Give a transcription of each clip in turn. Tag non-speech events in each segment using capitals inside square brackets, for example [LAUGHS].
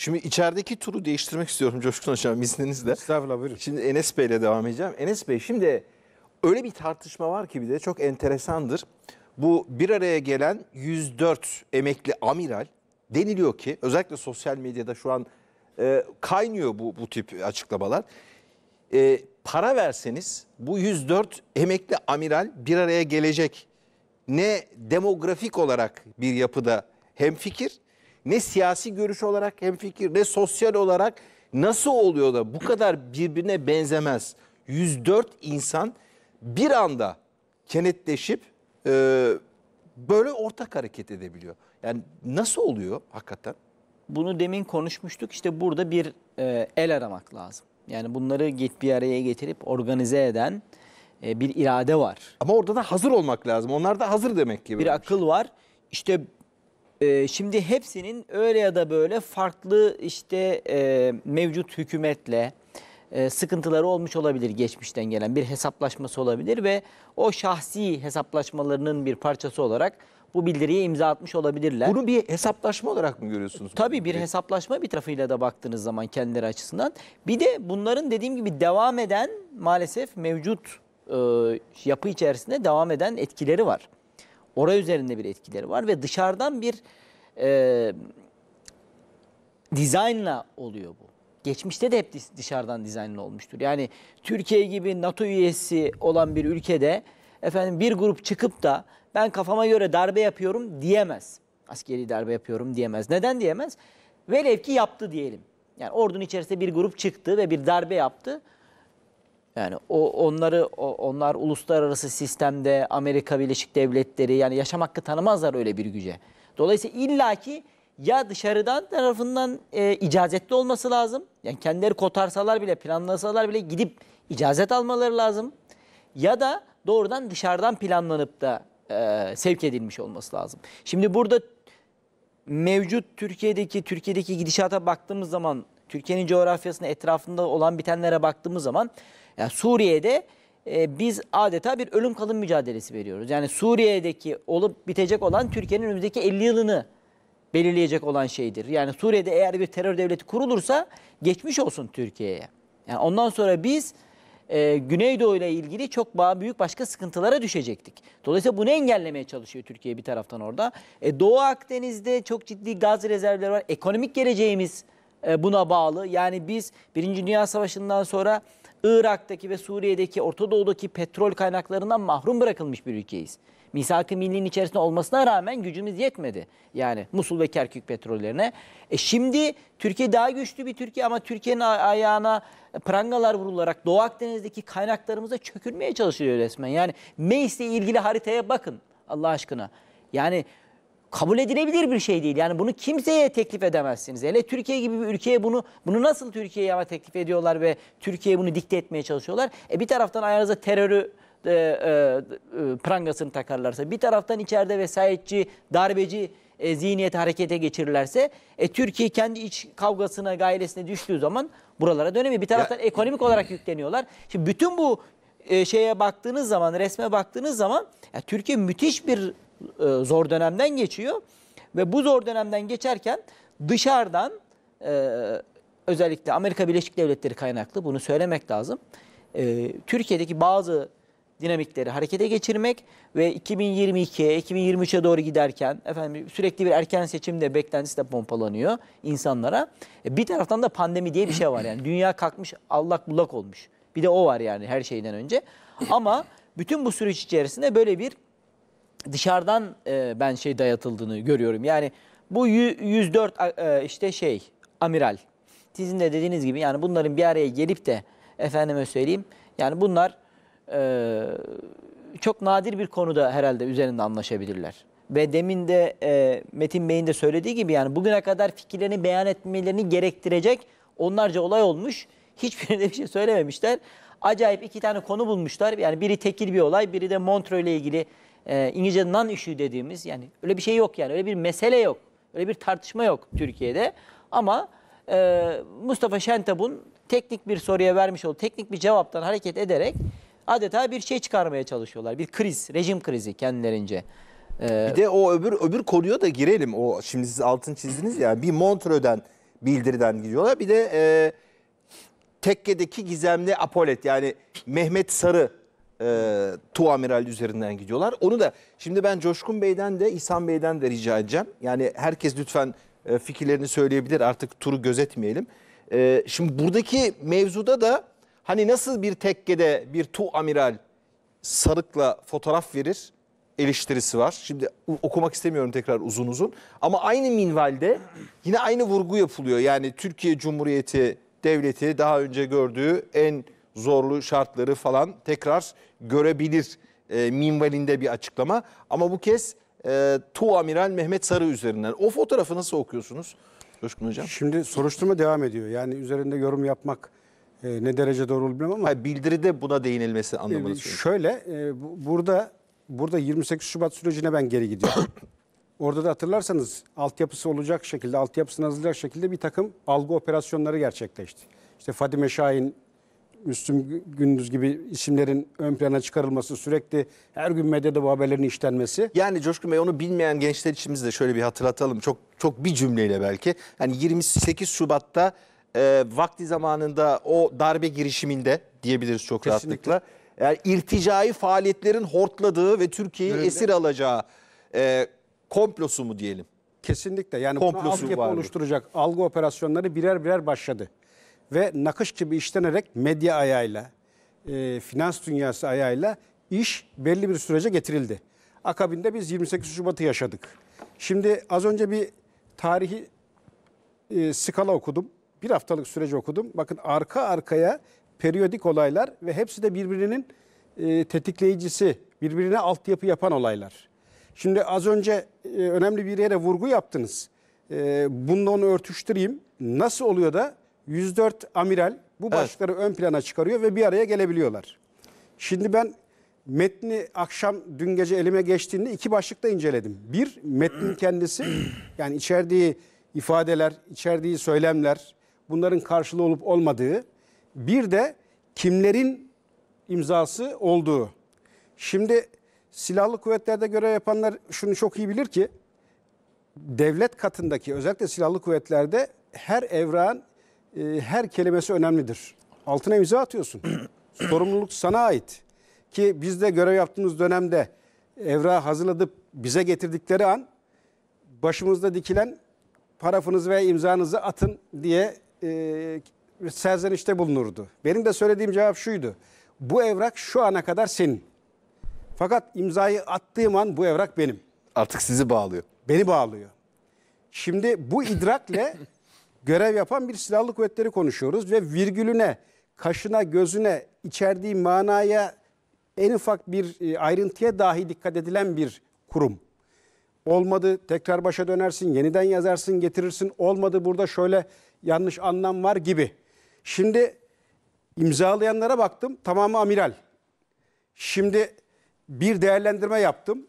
Şimdi içerideki turu değiştirmek istiyorum [LAUGHS] Coşkun Hocam izninizle. Estağfurullah buyurun. Şimdi Enes Bey ile devam edeceğim. Enes Bey şimdi öyle bir tartışma var ki bir de çok enteresandır. Bu bir araya gelen 104 emekli amiral deniliyor ki özellikle sosyal medyada şu an e, kaynıyor bu, bu tip açıklamalar. E, para verseniz bu 104 emekli amiral bir araya gelecek. Ne demografik olarak bir yapıda hem fikir ne siyasi görüş olarak hem fikir ne sosyal olarak nasıl oluyor da bu kadar birbirine benzemez 104 insan bir anda kenetleşip e, böyle ortak hareket edebiliyor. Yani nasıl oluyor hakikaten? Bunu demin konuşmuştuk işte burada bir e, el aramak lazım. Yani bunları git bir araya getirip organize eden e, bir irade var. Ama orada da hazır olmak lazım. Onlar da hazır demek ki. Bir akıl şey. var. İşte e, şimdi hepsinin öyle ya da böyle farklı işte e, mevcut hükümetle e, sıkıntıları olmuş olabilir geçmişten gelen bir hesaplaşması olabilir ve o şahsi hesaplaşmalarının bir parçası olarak bu bildiriye imza atmış olabilirler. Bunu bir hesaplaşma olarak mı görüyorsunuz? Tabii bir hesaplaşma bir tarafıyla da baktığınız zaman kendileri açısından. Bir de bunların dediğim gibi devam eden maalesef mevcut e, yapı içerisinde devam eden etkileri var. Oraya üzerinde bir etkileri var ve dışarıdan bir e, dizaynla oluyor bu. Geçmişte de hep dışarıdan dizaynlı olmuştur. Yani Türkiye gibi NATO üyesi olan bir ülkede efendim bir grup çıkıp da ben kafama göre darbe yapıyorum diyemez. Askeri darbe yapıyorum diyemez. Neden diyemez? Velev ki yaptı diyelim. Yani ordunun içerisinde bir grup çıktı ve bir darbe yaptı. Yani o onları o, onlar uluslararası sistemde Amerika Birleşik Devletleri yani yaşam hakkı tanımazlar öyle bir güce. Dolayısıyla illaki ya dışarıdan tarafından e, icazetli olması lazım. Yani kendileri kotarsalar bile planlasalar bile gidip icazet almaları lazım. Ya da doğrudan dışarıdan planlanıp da e, sevk edilmiş olması lazım. Şimdi burada mevcut Türkiye'deki Türkiye'deki gidişata baktığımız zaman Türkiye'nin coğrafyasına etrafında olan bitenlere baktığımız zaman yani Suriye'de e, biz adeta bir ölüm kalım mücadelesi veriyoruz. Yani Suriye'deki olup bitecek olan Türkiye'nin önümüzdeki 50 yılını belirleyecek olan şeydir. Yani Suriye'de eğer bir terör devleti kurulursa geçmiş olsun Türkiye'ye. Yani ondan sonra biz e, Güneydoğu ile ilgili çok büyük başka sıkıntılara düşecektik. Dolayısıyla bunu engellemeye çalışıyor Türkiye bir taraftan orada. E, Doğu Akdeniz'de çok ciddi gaz rezervleri var. Ekonomik geleceğimiz e, buna bağlı. Yani biz Birinci Dünya Savaşı'ndan sonra Irak'taki ve Suriye'deki, Orta Doğu'daki petrol kaynaklarından mahrum bırakılmış bir ülkeyiz. Misak-ı Milli'nin içerisinde olmasına rağmen gücümüz yetmedi. Yani Musul ve Kerkük petrollerine. E şimdi Türkiye daha güçlü bir Türkiye ama Türkiye'nin ayağına prangalar vurularak Doğu Akdeniz'deki kaynaklarımıza çökülmeye çalışılıyor resmen. Yani Meis'le ilgili haritaya bakın Allah aşkına. Yani kabul edilebilir bir şey değil. Yani bunu kimseye teklif edemezsiniz. Hele Türkiye gibi bir ülkeye bunu bunu nasıl Türkiye'ye ama teklif ediyorlar ve Türkiye'ye bunu dikte etmeye çalışıyorlar. E bir taraftan ayağınıza terörü e, e, e, prangasını takarlarsa, bir taraftan içeride vesayetçi, darbeci e, zihniyeti harekete geçirirlerse e, Türkiye kendi iç kavgasına, gailesine düştüğü zaman buralara dönemiyor. Bir taraftan ya. ekonomik olarak yükleniyorlar. Şimdi bütün bu e, şeye baktığınız zaman, resme baktığınız zaman ya Türkiye müthiş bir e, zor dönemden geçiyor. Ve bu zor dönemden geçerken dışarıdan e, özellikle Amerika Birleşik Devletleri kaynaklı bunu söylemek lazım. E, Türkiye'deki bazı dinamikleri harekete geçirmek ve 2022'ye, 2023'e doğru giderken efendim sürekli bir erken seçimde beklentisi de pompalanıyor insanlara. bir taraftan da pandemi diye bir şey var yani. Dünya kalkmış, allak bullak olmuş. Bir de o var yani her şeyden önce. Ama bütün bu süreç içerisinde böyle bir dışarıdan e, ben şey dayatıldığını görüyorum. Yani bu 104 e, işte şey amiral sizin de dediğiniz gibi yani bunların bir araya gelip de efendime söyleyeyim yani bunlar e, çok nadir bir konuda herhalde üzerinde anlaşabilirler. Ve demin de e, Metin Bey'in de söylediği gibi yani bugüne kadar fikirlerini beyan etmelerini gerektirecek onlarca olay olmuş. Hiçbirine bir şey söylememişler. Acayip iki tane konu bulmuşlar. Yani biri tekil bir olay, biri de Montreux ile ilgili e, İngilizce'de non issue dediğimiz yani öyle bir şey yok yani öyle bir mesele yok. Öyle bir tartışma yok Türkiye'de. Ama e, Mustafa Şentop'un teknik bir soruya vermiş olduğu teknik bir cevaptan hareket ederek adeta bir şey çıkarmaya çalışıyorlar. Bir kriz, rejim krizi kendilerince. Ee, bir de o öbür öbür konuya da girelim. O şimdi siz altın çizdiniz ya bir Montreux'den bildiriden gidiyorlar. Bir de e, Tekke'deki gizemli Apolet yani Mehmet Sarı e, amiral üzerinden gidiyorlar. Onu da şimdi ben Coşkun Bey'den de İhsan Bey'den de rica edeceğim. Yani herkes lütfen e, fikirlerini söyleyebilir artık turu gözetmeyelim. E, şimdi buradaki mevzuda da hani nasıl bir tekkede bir Tu Amiral sarıkla fotoğraf verir eleştirisi var. Şimdi okumak istemiyorum tekrar uzun uzun. Ama aynı minvalde yine aynı vurgu yapılıyor. Yani Türkiye Cumhuriyeti Devleti daha önce gördüğü en zorlu şartları falan tekrar görebilir e, minvalinde bir açıklama. Ama bu kez e, Tu Amiral Mehmet Sarı üzerinden. O fotoğrafı nasıl okuyorsunuz Coşkun Hocam? Şimdi soruşturma devam ediyor. Yani üzerinde yorum yapmak e, ne derece doğru bilmem ama. Hayır, bildiride buna değinilmesi anlamını e, söylüyorum. Şöyle e, burada burada 28 Şubat sürecine ben geri gidiyorum. [COUGHS] Orada da hatırlarsanız altyapısı olacak şekilde, altyapısını hazırlayacak şekilde bir takım algı operasyonları gerçekleşti. İşte Fadime Şahin Üstüm Gündüz gibi isimlerin ön plana çıkarılması, sürekli her gün medyada bu haberlerin işlenmesi. Yani Coşkun Bey onu bilmeyen gençler içimizde de şöyle bir hatırlatalım. Çok çok bir cümleyle belki. Yani 28 Şubat'ta e, vakti zamanında o darbe girişiminde diyebiliriz çok Kesinlikle. rahatlıkla. Yani irticai faaliyetlerin hortladığı ve Türkiye'yi esir alacağı e, komplosu mu diyelim? Kesinlikle yani Komplosu bunu altyapı vardı. oluşturacak algı operasyonları birer birer başladı ve nakış gibi işlenerek medya ayağıyla, e, finans dünyası ayağıyla iş belli bir sürece getirildi. Akabinde biz 28 Şubat'ı yaşadık. Şimdi az önce bir tarihi e, skala okudum. Bir haftalık süreci okudum. Bakın arka arkaya periyodik olaylar ve hepsi de birbirinin e, tetikleyicisi, birbirine altyapı yapan olaylar. Şimdi az önce e, önemli bir yere vurgu yaptınız. E, bununla onu örtüştüreyim. Nasıl oluyor da 104 amiral bu başlıkları ön plana çıkarıyor ve bir araya gelebiliyorlar. Şimdi ben metni akşam dün gece elime geçtiğinde iki başlıkta inceledim. Bir metnin kendisi [CLEARS THROAT] yani içerdiği ifadeler, içerdiği söylemler, bunların karşılığı olup olmadığı. Bir de kimlerin imzası olduğu. Şimdi silahlı kuvvetlerde görev yapanlar şunu çok iyi bilir ki devlet katındaki özellikle silahlı kuvvetlerde her evrağın e, her kelimesi önemlidir. Altına imza atıyorsun. [CLEARS THROAT] Sorumluluk sana ait. Ki biz de görev yaptığımız dönemde evra hazırladıp bize getirdikleri an başımızda dikilen parafınızı ve imzanızı atın diye e, serzenişte bulunurdu. Benim de söylediğim cevap şuydu. Bu evrak şu ana kadar senin. Fakat imzayı attığım an bu evrak benim. Artık sizi bağlıyor. Beni bağlıyor. Şimdi bu idrakle [LAUGHS] görev yapan bir silahlı kuvvetleri konuşuyoruz ve virgülüne, kaşına, gözüne, içerdiği manaya en ufak bir e, ayrıntıya dahi dikkat edilen bir kurum. Olmadı tekrar başa dönersin, yeniden yazarsın, getirirsin. Olmadı burada şöyle yanlış anlam var gibi. Şimdi imzalayanlara baktım tamamı amiral. Şimdi bir değerlendirme yaptım.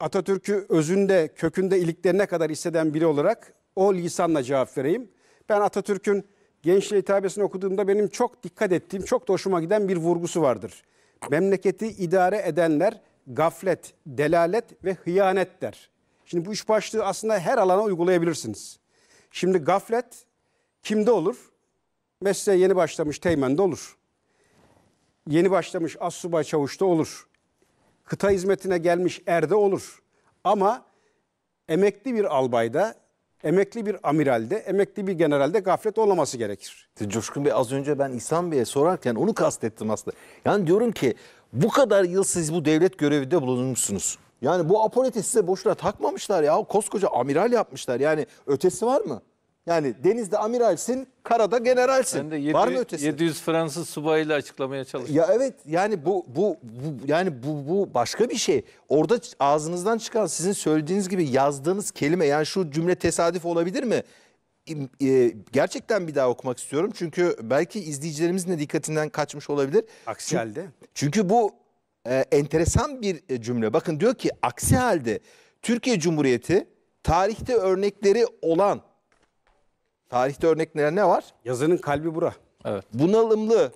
Atatürk'ü özünde, kökünde, iliklerine kadar hisseden biri olarak o lisanla cevap vereyim. Ben Atatürk'ün gençliğe hitabesini okuduğumda benim çok dikkat ettiğim, çok da hoşuma giden bir vurgusu vardır. Memleketi idare edenler gaflet, delalet ve hıyanet der. Şimdi bu üç başlığı aslında her alana uygulayabilirsiniz. Şimdi gaflet kimde olur? Mesela yeni başlamış teğmende olur. Yeni başlamış assubay çavuşta olur. Kıta hizmetine gelmiş erde olur. Ama emekli bir albayda emekli bir amiralde, emekli bir generalde gaflet olmaması gerekir. Coşkun Bey az önce ben İhsan Bey'e sorarken onu kastettim aslında. Yani diyorum ki bu kadar yıl siz bu devlet görevinde bulunmuşsunuz. Yani bu apoleti size boşuna takmamışlar ya. Koskoca amiral yapmışlar. Yani ötesi var mı? Yani denizde amiralsin, karada generalsin. Ben de 7, Var mı ötesi? 700 Fransız subayıyla açıklamaya çalıştım. Ya evet yani bu bu, bu yani bu bu başka bir şey. Orada ağzınızdan çıkan sizin söylediğiniz gibi yazdığınız kelime yani şu cümle tesadüf olabilir mi? E, gerçekten bir daha okumak istiyorum. Çünkü belki izleyicilerimizin de dikkatinden kaçmış olabilir. Aksi halde. Çünkü bu e, enteresan bir e, cümle. Bakın diyor ki aksi halde Türkiye Cumhuriyeti tarihte örnekleri olan Tarihte örneklere ne var? Yazının kalbi bura. Evet. Bunalımlı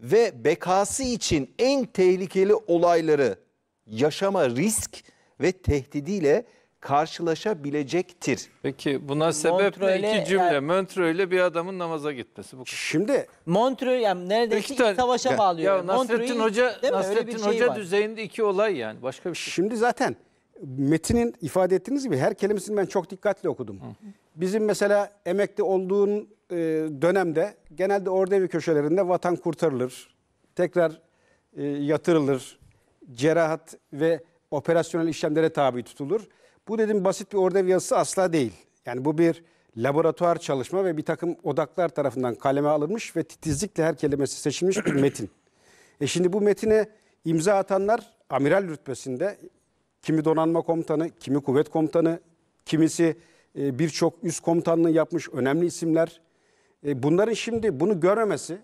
ve bekası için en tehlikeli olayları yaşama risk ve tehdidiyle karşılaşabilecektir. Peki buna sebep ne? İki cümle. yani- ile bir adamın namaza gitmesi. Bu Şimdi Montreux yani neredeyse İki tane- savaşa bağlıyor. Ya Montreux'u Nasrettin Hoca, değil Nasrettin şey Hoca düzeyinde iki olay yani. Başka bir şey. Şimdi zaten metinin ifade ettiğiniz gibi her kelimesini ben çok dikkatli okudum. Bizim mesela emekli olduğun e, dönemde genelde ordevi köşelerinde vatan kurtarılır. Tekrar e, yatırılır. Cerahat ve operasyonel işlemlere tabi tutulur. Bu dedim basit bir ordev yazısı asla değil. Yani bu bir laboratuvar çalışma ve bir takım odaklar tarafından kaleme alınmış ve titizlikle her kelimesi seçilmiş bir [CLEARS THROAT] metin. E şimdi bu metine imza atanlar amiral rütbesinde kimi donanma komutanı, kimi kuvvet komutanı, kimisi ee, birçok üst komutanlığı yapmış önemli isimler. Ee, bunların şimdi bunu görmemesi,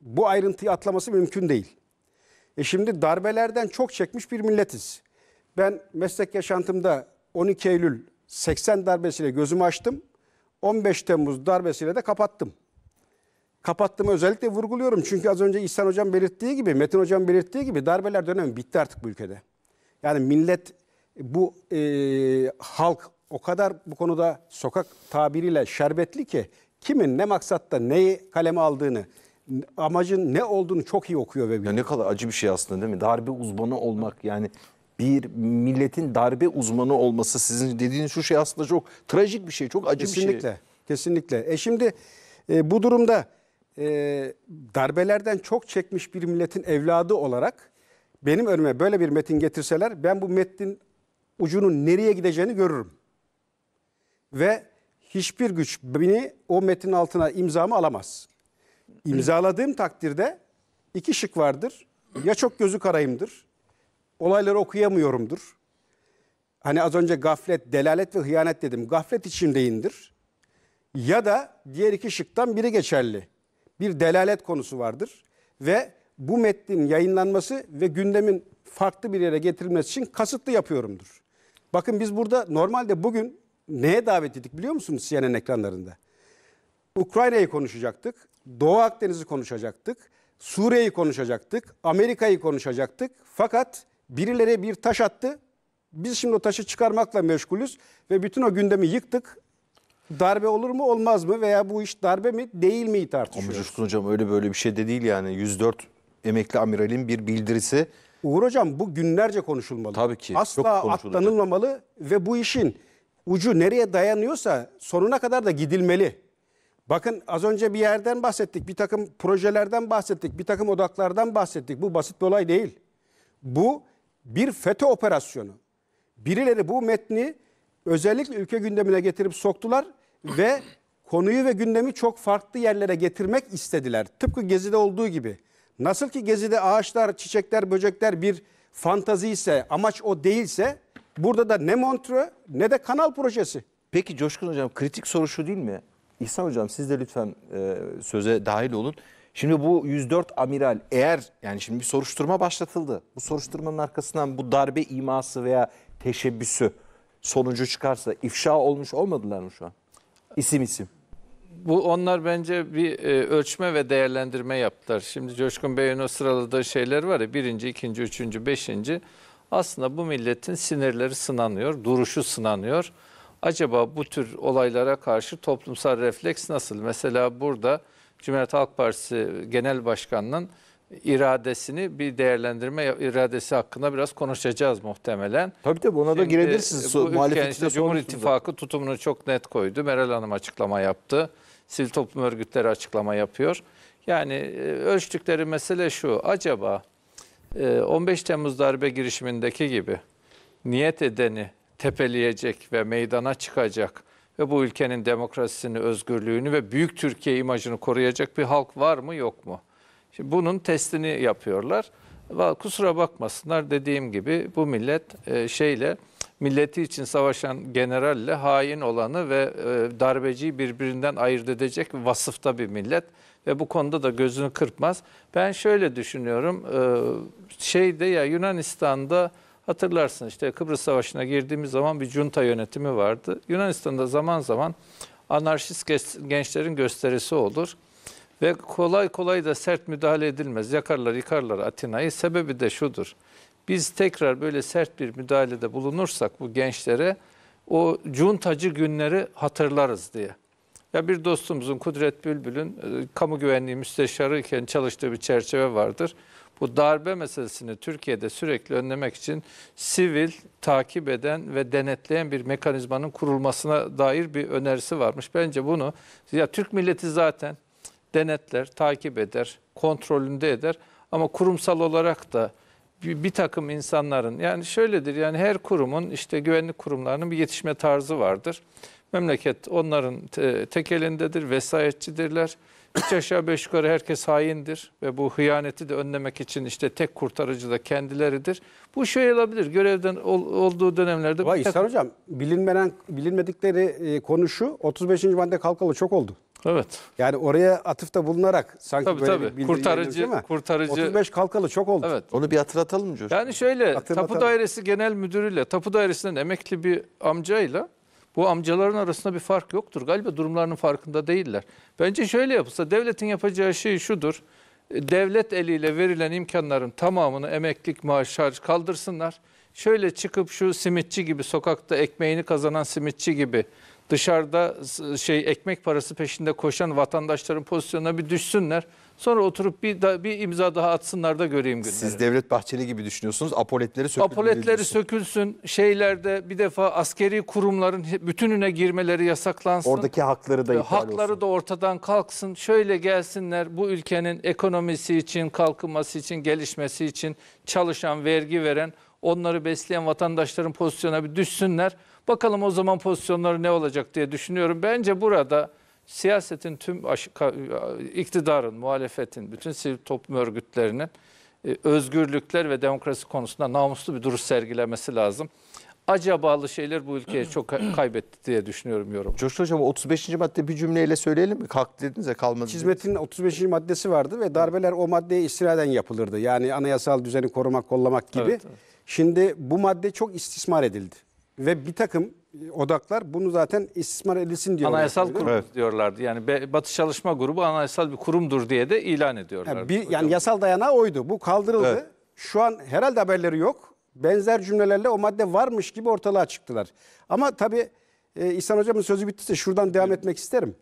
bu ayrıntıyı atlaması mümkün değil. E şimdi darbelerden çok çekmiş bir milletiz. Ben meslek yaşantımda 12 Eylül 80 darbesiyle gözümü açtım. 15 Temmuz darbesiyle de kapattım. Kapattığımı özellikle vurguluyorum. Çünkü az önce İhsan Hocam belirttiği gibi, Metin Hocam belirttiği gibi darbeler dönemi bitti artık bu ülkede. Yani millet bu e, halk o kadar bu konuda sokak tabiriyle şerbetli ki kimin ne maksatta neyi kaleme aldığını amacın ne olduğunu çok iyi okuyor ve biliyor. Ya ne kadar acı bir şey aslında değil mi? Darbe uzmanı olmak yani bir milletin darbe uzmanı olması sizin dediğiniz şu şey aslında çok trajik bir şey, çok acı kesinlikle, bir şey. Kesinlikle, kesinlikle. E şimdi e, bu durumda e, darbelerden çok çekmiş bir milletin evladı olarak benim önüme böyle bir metin getirseler ben bu metnin ucunun nereye gideceğini görürüm ve hiçbir güç beni o metin altına imzamı alamaz. İmzaladığım takdirde iki şık vardır. Ya çok gözü karayımdır. Olayları okuyamıyorumdur. Hani az önce gaflet, delalet ve hıyanet dedim. Gaflet içindeyindir. Ya da diğer iki şıktan biri geçerli. Bir delalet konusu vardır ve bu metnin yayınlanması ve gündemin farklı bir yere getirilmesi için kasıtlı yapıyorumdur. Bakın biz burada normalde bugün neye davet ettik biliyor musunuz CNN ekranlarında? Ukrayna'yı konuşacaktık, Doğu Akdeniz'i konuşacaktık, Suriye'yi konuşacaktık, Amerika'yı konuşacaktık. Fakat birileri bir taş attı. Biz şimdi o taşı çıkarmakla meşgulüz ve bütün o gündemi yıktık. Darbe olur mu olmaz mı veya bu iş darbe mi değil mi tartışıyoruz. Ama Coşkun Hocam öyle böyle bir şey de değil yani 104 emekli amiralin bir bildirisi. Uğur Hocam bu günlerce konuşulmalı. Tabii ki. Asla atlanılmamalı ve bu işin ucu nereye dayanıyorsa sonuna kadar da gidilmeli. Bakın az önce bir yerden bahsettik, bir takım projelerden bahsettik, bir takım odaklardan bahsettik. Bu basit bir olay değil. Bu bir FETÖ operasyonu. Birileri bu metni özellikle ülke gündemine getirip soktular ve konuyu ve gündemi çok farklı yerlere getirmek istediler. Tıpkı Gezi'de olduğu gibi. Nasıl ki Gezi'de ağaçlar, çiçekler, böcekler bir fantazi ise, amaç o değilse Burada da ne Montre ne de kanal projesi. Peki Coşkun Hocam kritik soru şu değil mi? İhsan Hocam siz de lütfen e, söze dahil olun. Şimdi bu 104 amiral eğer yani şimdi bir soruşturma başlatıldı. Bu soruşturmanın arkasından bu darbe iması veya teşebbüsü sonucu çıkarsa ifşa olmuş olmadılar mı şu an? İsim isim. Bu onlar bence bir e, ölçme ve değerlendirme yaptılar. Şimdi Coşkun Bey'in o sıraladığı şeyler var ya birinci, ikinci, üçüncü, beşinci aslında bu milletin sinirleri sınanıyor, duruşu sınanıyor. Acaba bu tür olaylara karşı toplumsal refleks nasıl? Mesela burada Cumhuriyet Halk Partisi Genel Başkanı'nın iradesini bir değerlendirme iradesi hakkında biraz konuşacağız muhtemelen. Tabii tabii ona Şimdi, da girebilirsiniz. Bu ülkenin işte Cumhur İttifakı tutumunu çok net koydu. Meral Hanım açıklama yaptı. Sivil toplum örgütleri açıklama yapıyor. Yani e, ölçtükleri mesele şu. Acaba 15 ee, Temmuz darbe girişimindeki gibi niyet edeni tepeleyecek ve meydana çıkacak ve bu ülkenin demokrasisini, özgürlüğünü ve büyük Türkiye imajını koruyacak bir halk var mı yok mu? Şimdi bunun testini yapıyorlar. Kusura bakmasınlar dediğim gibi bu millet e, şeyle milleti için savaşan generalle hain olanı ve e, darbeciyi birbirinden ayırt edecek vasıfta bir millet ve bu konuda da gözünü kırpmaz. Ben şöyle düşünüyorum, e, şeyde ya Yunanistan'da hatırlarsın işte Kıbrıs Savaşı'na girdiğimiz zaman bir junta yönetimi vardı. Yunanistan'da zaman zaman anarşist gençlerin gösterisi olur. Ve kolay kolay da sert müdahale edilmez. Yakarlar yıkarlar Atina'yı. Sebebi de şudur. Biz tekrar böyle sert bir müdahalede bulunursak bu gençlere o cuntacı günleri hatırlarız diye. Ya bir dostumuzun Kudret Bülbül'ün e, kamu güvenliği müsteşarı iken çalıştığı bir çerçeve vardır. Bu darbe meselesini Türkiye'de sürekli önlemek için sivil takip eden ve denetleyen bir mekanizmanın kurulmasına dair bir önerisi varmış. Bence bunu ya Türk milleti zaten denetler, takip eder, kontrolünde eder ama kurumsal olarak da bir, bir takım insanların yani şöyledir yani her kurumun işte güvenlik kurumlarının bir yetişme tarzı vardır. Memleket onların tek elindedir, vesayetçidirler. Üç aşağı beş yukarı herkes haindir ve bu hıyaneti de önlemek için işte tek kurtarıcı da kendileridir. Bu şey olabilir görevden ol, olduğu dönemlerde. Vay İhsan Hocam bilinmeden, bilinmedikleri e, konu şu 35. madde kalkalı çok oldu. Evet. Yani oraya atıfta bulunarak sanki tabii, böyle tabii. bir kurtarıcı ama kurtarıcı 35 kalkalı çok oldu. Evet. Onu bir hatırlatalım mı? Yani şöyle Tapu Dairesi Genel Müdürüyle, Tapu Dairesi'nden emekli bir amcayla bu amcaların arasında bir fark yoktur. Galiba durumlarının farkında değiller. Bence şöyle yapılsa devletin yapacağı şey şudur. E, devlet eliyle verilen imkanların tamamını emeklilik maaş harç kaldırsınlar. Şöyle çıkıp şu simitçi gibi sokakta ekmeğini kazanan simitçi gibi dışarıda şey ekmek parası peşinde koşan vatandaşların pozisyonuna bir düşsünler. Sonra oturup bir da, bir imza daha atsınlar da göreyim günleri. Siz Devlet Bahçeli gibi düşünüyorsunuz. Apoletleri sökülsün. Apoletleri sökülsün. Şeylerde bir defa askeri kurumların bütününe girmeleri yasaklansın. Oradaki hakları da e, iptal Hakları olsun. da ortadan kalksın. Şöyle gelsinler bu ülkenin ekonomisi için, kalkınması için, gelişmesi için çalışan, vergi veren, onları besleyen vatandaşların pozisyona bir düşsünler. Bakalım o zaman pozisyonları ne olacak diye düşünüyorum. Bence burada siyasetin tüm iktidarın, muhalefetin, bütün sivil toplum örgütlerinin e, özgürlükler ve demokrasi konusunda namuslu bir duruş sergilemesi lazım. Acabalı şeyler bu ülkeye çok [CLEARS THROAT] kaybetti diye düşünüyorum yorum. Coşkun Hocam 35. madde bir cümleyle söyleyelim mi? Kalk dediniz ya kalmadı. Hizmetin 35. maddesi vardı ve darbeler o maddeye istinaden yapılırdı. Yani anayasal düzeni korumak, kollamak gibi. Evet, evet. Şimdi bu madde çok istismar edildi. Ve bir takım e, odaklar bunu zaten istismar edilsin diyorlar. Anayasal kurum evet. diyorlardı. Yani Be- Batı Çalışma Grubu anayasal bir kurumdur diye de ilan ediyorlardı. Yani, bir, yani yasal dayanağı oydu. Bu kaldırıldı. Evet. Şu an herhalde haberleri yok. Benzer cümlelerle o madde varmış gibi ortalığa çıktılar. Ama tabii e, İhsan Hocam'ın sözü bittiyse şuradan devam evet. etmek isterim.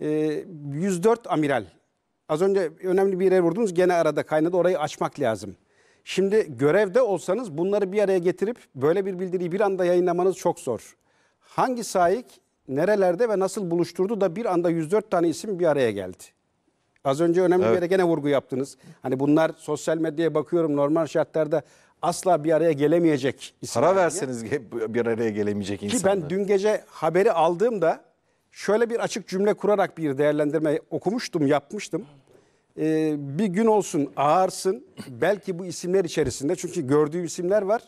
E, 104 amiral. Az önce önemli bir yere vurdunuz. Gene arada kaynadı. Orayı açmak lazım. Şimdi görevde olsanız bunları bir araya getirip böyle bir bildiriyi bir anda yayınlamanız çok zor. Hangi sahik nerelerde ve nasıl buluşturdu da bir anda 104 tane isim bir araya geldi? Az önce önemli evet. bir yere gene vurgu yaptınız. Hani bunlar sosyal medyaya bakıyorum normal şartlarda asla bir araya gelemeyecek isimler. Para verseniz bir araya gelemeyecek insanlar. Ki ben dün gece haberi aldığımda şöyle bir açık cümle kurarak bir değerlendirme okumuştum, yapmıştım e, bir gün olsun ağarsın. Belki bu isimler içerisinde çünkü gördüğü isimler var.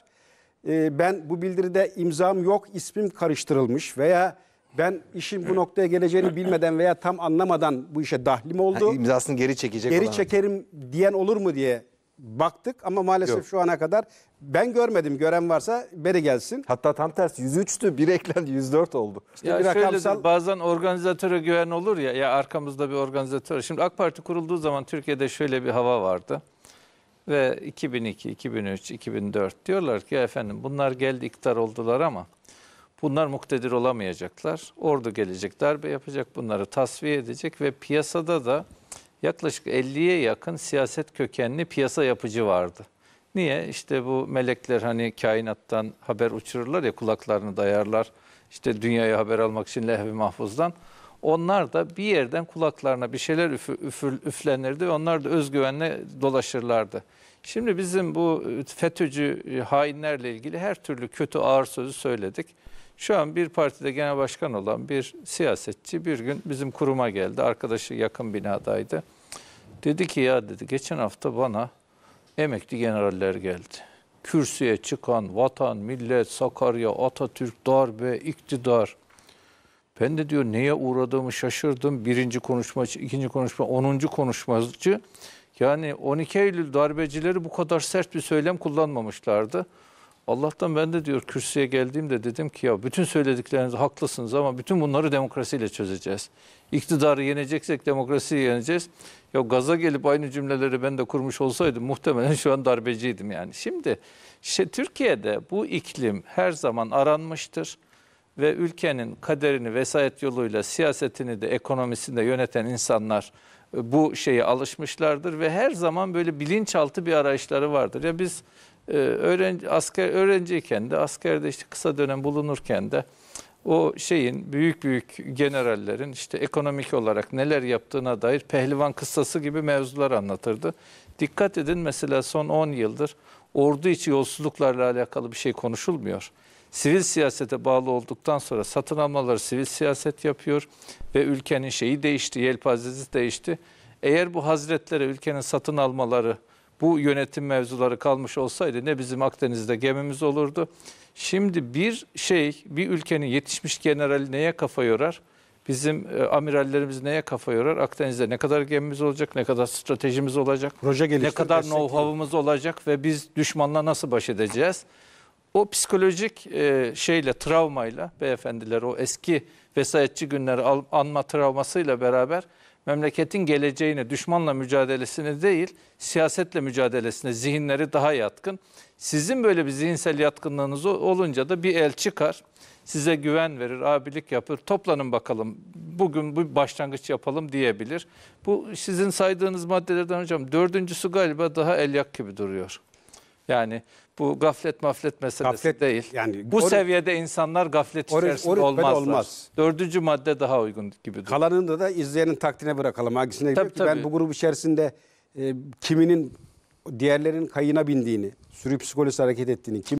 E, ben bu bildiride imzam yok ismim karıştırılmış veya ben işin bu noktaya geleceğini bilmeden veya tam anlamadan bu işe dahlim oldu. Ha, imzasını geri çekecek Geri olan. çekerim diyen olur mu diye baktık ama maalesef Yok. şu ana kadar ben görmedim. Gören varsa beri gelsin. Hatta tam tersi 103'tü bir eklendi 104 oldu. İşte ya bir şöyle rakamsal... bazen organizatöre güven olur ya ya arkamızda bir organizatör. Şimdi AK Parti kurulduğu zaman Türkiye'de şöyle bir hava vardı. Ve 2002, 2003, 2004 diyorlar ki efendim bunlar geldi iktidar oldular ama bunlar muktedir olamayacaklar. Ordu gelecek, darbe yapacak, bunları tasfiye edecek ve piyasada da yaklaşık 50'ye yakın siyaset kökenli piyasa yapıcı vardı. Niye? İşte bu melekler hani kainattan haber uçururlar ya kulaklarını dayarlar. İşte dünyaya haber almak için lehvi mahfuzdan. Onlar da bir yerden kulaklarına bir şeyler üf, üf, üflenirdi ve onlar da özgüvenle dolaşırlardı. Şimdi bizim bu FETÖ'cü hainlerle ilgili her türlü kötü ağır sözü söyledik. Şu an bir partide genel başkan olan bir siyasetçi bir gün bizim kuruma geldi. Arkadaşı yakın binadaydı. Dedi ki ya dedi geçen hafta bana emekli generaller geldi. Kürsüye çıkan vatan, millet, Sakarya, Atatürk, darbe, iktidar. Ben de diyor neye uğradığımı şaşırdım. Birinci konuşmacı, ikinci konuşma, onuncu konuşmacı. Yani 12 Eylül darbecileri bu kadar sert bir söylem kullanmamışlardı. Allah'tan ben de diyor kürsüye geldiğimde dedim ki ya bütün söyledikleriniz haklısınız ama bütün bunları demokrasiyle çözeceğiz. İktidarı yeneceksek demokrasiyi yeneceğiz. Ya gaza gelip aynı cümleleri ben de kurmuş olsaydım muhtemelen şu an darbeciydim yani. Şimdi işte Türkiye'de bu iklim her zaman aranmıştır ve ülkenin kaderini vesayet yoluyla siyasetini de ekonomisini de yöneten insanlar e, bu şeye alışmışlardır ve her zaman böyle bilinçaltı bir arayışları vardır. Ya biz e, öğrenci asker öğrenciyken de askerde işte kısa dönem bulunurken de o şeyin büyük büyük generallerin işte ekonomik olarak neler yaptığına dair pehlivan kıssası gibi mevzular anlatırdı. Dikkat edin mesela son 10 yıldır ordu içi yolsuzluklarla alakalı bir şey konuşulmuyor. Sivil siyasete bağlı olduktan sonra satın almaları sivil siyaset yapıyor ve ülkenin şeyi değişti, yelpazesi değişti. Eğer bu hazretlere ülkenin satın almaları bu yönetim mevzuları kalmış olsaydı ne bizim Akdeniz'de gemimiz olurdu. Şimdi bir şey, bir ülkenin yetişmiş generali neye kafa yorar? Bizim e, amirallerimiz neye kafa yorar? Akdeniz'de ne kadar gemimiz olacak, ne kadar stratejimiz olacak, Proje ne kadar destekle. know-how'ımız olacak ve biz düşmanla nasıl baş edeceğiz? O psikolojik e, şeyle, travmayla beyefendiler o eski vesayetçi günleri al- anma travmasıyla beraber memleketin geleceğine, düşmanla mücadelesine değil, siyasetle mücadelesine zihinleri daha yatkın. Sizin böyle bir zihinsel yatkınlığınız olunca da bir el çıkar, size güven verir, abilik yapır, toplanın bakalım, bugün bu başlangıç yapalım diyebilir. Bu sizin saydığınız maddelerden hocam dördüncüsü galiba daha el yak gibi duruyor. Yani bu gaflet maflet meselesi gaflet, değil. Yani bu or, seviyede insanlar gaflet or, içerisinde or, olmazlar. Olmaz. Dördüncü madde daha uygun gibi. Kalanını da izleyenin takdirine bırakalım. Hangisine tabii, tabii. ben bu grup içerisinde e, kiminin diğerlerinin kayına bindiğini, sürü psikolojisi hareket ettiğini, kim